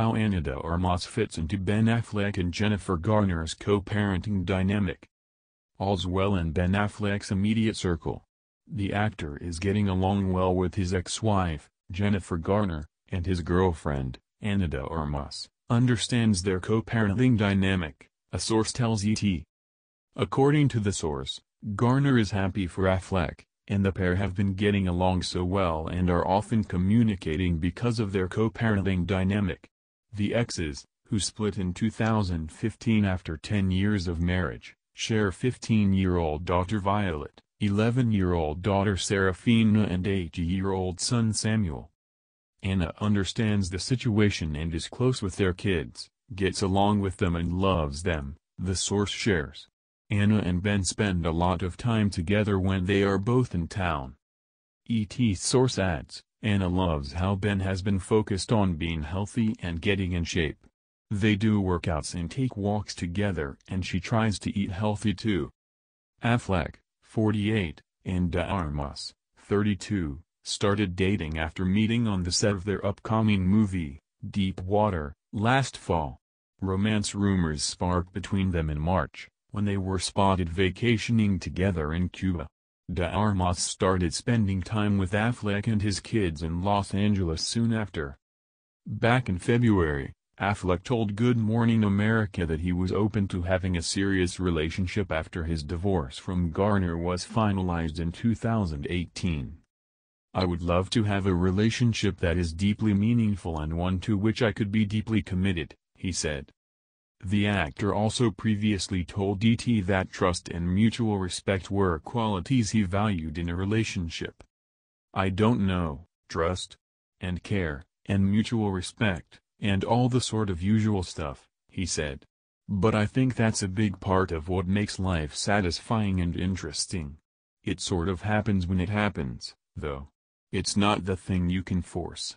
How Anita Armas fits into Ben Affleck and Jennifer Garner's co-parenting dynamic. All's well in Ben Affleck's immediate circle. The actor is getting along well with his ex-wife, Jennifer Garner, and his girlfriend, Anita Armas, understands their co-parenting dynamic, a source tells ET. According to the source, Garner is happy for Affleck, and the pair have been getting along so well and are often communicating because of their co-parenting dynamic. The exes, who split in 2015 after 10 years of marriage, share 15-year-old daughter Violet, 11-year-old daughter Serafina and 8-year-old son Samuel. Anna understands the situation and is close with their kids, gets along with them and loves them, the source shares. Anna and Ben spend a lot of time together when they are both in town. ET source adds, Anna loves how Ben has been focused on being healthy and getting in shape. They do workouts and take walks together and she tries to eat healthy too. Affleck, 48, and De Armas, 32, started dating after meeting on the set of their upcoming movie, Deep Water, last fall. Romance rumors sparked between them in March, when they were spotted vacationing together in Cuba. De started spending time with Affleck and his kids in Los Angeles soon after. Back in February, Affleck told Good Morning America that he was open to having a serious relationship after his divorce from Garner was finalized in 2018. I would love to have a relationship that is deeply meaningful and one to which I could be deeply committed, he said. The actor also previously told DT that trust and mutual respect were qualities he valued in a relationship. I don't know, trust, and care, and mutual respect, and all the sort of usual stuff, he said. But I think that's a big part of what makes life satisfying and interesting. It sort of happens when it happens, though. It's not the thing you can force.